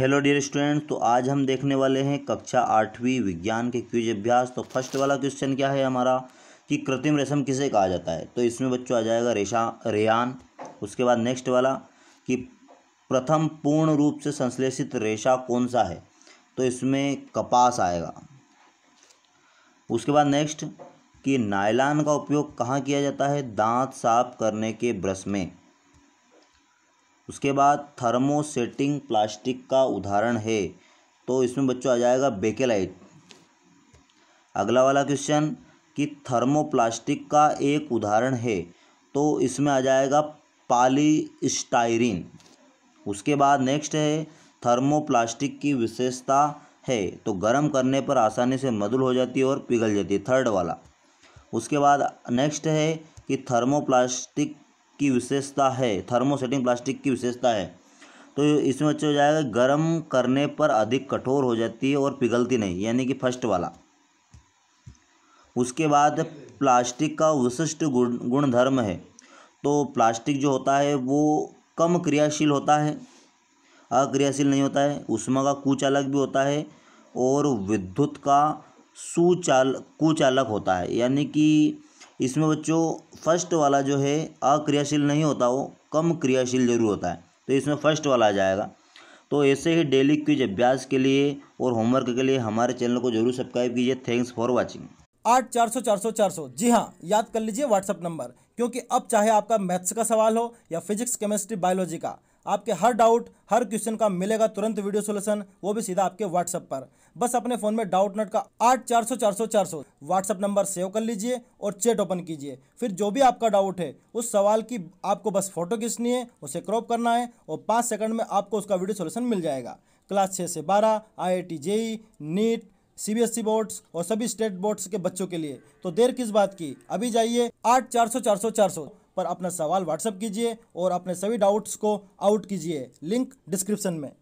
hello dear student तो आज हम देखने वाले हैं कक्षा आठवीं विज्ञान के क्विज अभ्यास तो फर्स्ट वाला क्वेश्चन क्या है हमारा कि कृत्रिम रेशम किसे कहा जाता है तो इसमें बच्चों आ जाएगा रेशा रेयान उसके बाद नेक्स्ट वाला कि प्रथम पूर्ण रूप से संश्लेषित रेशा कौन सा है तो इसमें कपास आएगा उसके बाद नेक्स्ट कि नायलान का उपयोग कहाँ किया जाता है दांत साफ करने के ब्रश में उसके बाद थर्मोसेटिंग प्लास्टिक का उदाहरण है तो इसमें बच्चों आ जाएगा बेकेलाइट अगला वाला क्वेश्चन कि थर्मोप्लास्टिक का एक उदाहरण है तो इसमें आ जाएगा पॉलीस्टायरीन उसके बाद नेक्स्ट है थर्मोप्लास्टिक की विशेषता है तो गर्म करने पर आसानी से मधुल हो जाती है और पिघल जाती है थर्ड वाला उसके बाद नेक्स्ट है कि थर्मोप्लास्टिक की विशेषता है थर्मोसेटिंग प्लास्टिक की विशेषता है तो इसमें बच्चे हो जाएगा गर्म करने पर अधिक कठोर हो जाती है और पिघलती नहीं यानी कि फर्स्ट वाला उसके बाद प्लास्टिक का विशिष्ट गुण गुणधर्म है तो प्लास्टिक जो होता है वो कम क्रियाशील होता है अक्रियाशील नहीं होता है उष्मा का कुचालक भी होता है और विद्युत का सुचाल कुचालक होता है यानी कि इसमें बच्चों फर्स्ट वाला जो है अक्रियाशील नहीं होता वो कम क्रियाशील जरूर होता है तो इसमें फर्स्ट वाला आ जाएगा तो ऐसे ही डेली क्विज अभ्यास के लिए और होमवर्क के लिए हमारे चैनल को जरूर सब्सक्राइब कीजिए थैंक्स फॉर वॉचिंग आठ चार सौ चार सौ चार सौ जी हाँ याद कर लीजिए व्हाट्सअप नंबर क्योंकि अब चाहे आपका मैथ्स का सवाल हो या फिजिक्स केमिस्ट्री बायोलॉजी का आपके हर डाउट हर क्वेश्चन का मिलेगा तुरंत वीडियो सोल्यूशन वो भी सीधा आपके व्हाट्सएप पर बस अपने फोन में डाउट नट का आठ चार सौ चार सौ चार सौ व्हाट्सएप नंबर सेव कर लीजिए और चैट ओपन कीजिए फिर जो भी आपका डाउट है उस सवाल की आपको बस फोटो खींचनी है उसे क्रॉप करना है और पाँच सेकंड में आपको उसका वीडियो सोल्यूशन मिल जाएगा क्लास छः से बारह I I T JEE NEET E boards और सभी स्टेट बोर्ड्स के बच्चों के लिए तो देर किस बात की अभी जाइए आठ चार सौ चार सौ चार सौ पर अपना सवाल व्हाट्सअप कीजिए और अपने सभी डाउट्स को आउट कीजिए लिंक डिस्क्रिप्शन में